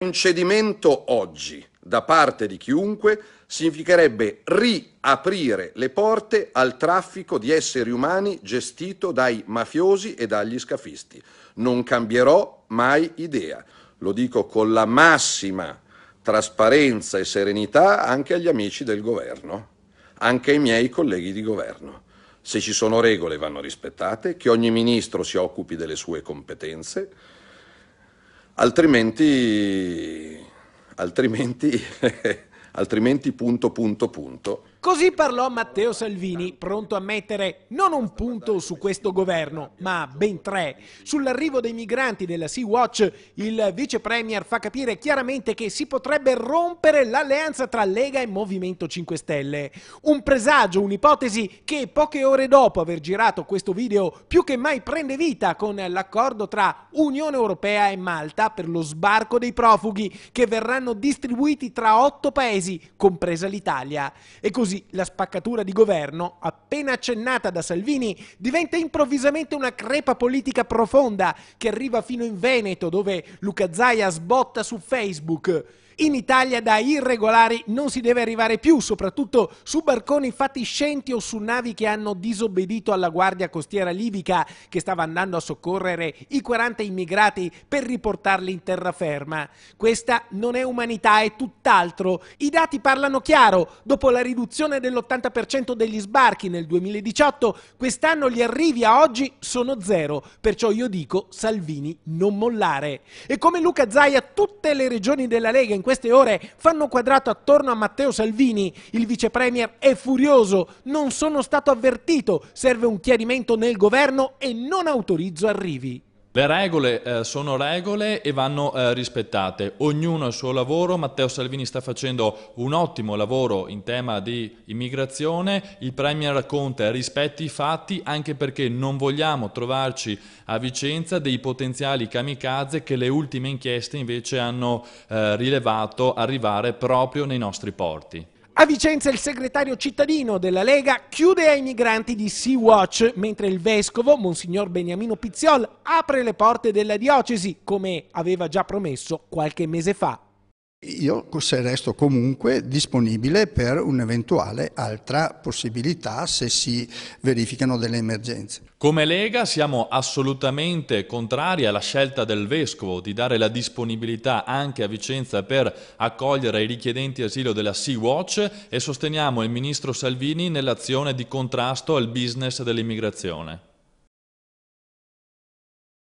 Un cedimento oggi da parte di chiunque significherebbe riaprire le porte al traffico di esseri umani gestito dai mafiosi e dagli scafisti. Non cambierò mai idea. Lo dico con la massima trasparenza e serenità anche agli amici del governo, anche ai miei colleghi di governo. Se ci sono regole vanno rispettate, che ogni ministro si occupi delle sue competenze altrimenti, altrimenti, altrimenti punto punto punto Così parlò Matteo Salvini, pronto a mettere non un punto su questo governo, ma ben tre. Sull'arrivo dei migranti della Sea-Watch, il vice premier fa capire chiaramente che si potrebbe rompere l'alleanza tra Lega e Movimento 5 Stelle. Un presagio, un'ipotesi che poche ore dopo aver girato questo video più che mai prende vita con l'accordo tra Unione Europea e Malta per lo sbarco dei profughi che verranno distribuiti tra otto paesi, compresa l'Italia. E così Così la spaccatura di governo, appena accennata da Salvini, diventa improvvisamente una crepa politica profonda che arriva fino in Veneto, dove Luca Zaia sbotta su Facebook. In Italia da irregolari non si deve arrivare più, soprattutto su barconi fatiscenti o su navi che hanno disobbedito alla guardia costiera libica che stava andando a soccorrere i 40 immigrati per riportarli in terraferma. Questa non è umanità, è tutt'altro. I dati parlano chiaro. Dopo la riduzione dell'80% degli sbarchi nel 2018, quest'anno gli arrivi a oggi sono zero. Perciò io dico Salvini non mollare. E come Luca Zaia, tutte le regioni della Lega in queste ore fanno quadrato attorno a Matteo Salvini. Il vice premier è furioso, non sono stato avvertito, serve un chiarimento nel governo e non autorizzo arrivi. Le regole eh, sono regole e vanno eh, rispettate, ognuno ha il suo lavoro, Matteo Salvini sta facendo un ottimo lavoro in tema di immigrazione, il Premier Conte rispetti i fatti anche perché non vogliamo trovarci a Vicenza dei potenziali kamikaze che le ultime inchieste invece hanno eh, rilevato arrivare proprio nei nostri porti. A Vicenza il segretario cittadino della Lega chiude ai migranti di Sea-Watch, mentre il vescovo, Monsignor Beniamino Pizziol, apre le porte della diocesi, come aveva già promesso qualche mese fa io resto comunque disponibile per un'eventuale altra possibilità se si verificano delle emergenze. Come Lega siamo assolutamente contrari alla scelta del Vescovo di dare la disponibilità anche a Vicenza per accogliere i richiedenti asilo della Sea-Watch e sosteniamo il Ministro Salvini nell'azione di contrasto al business dell'immigrazione.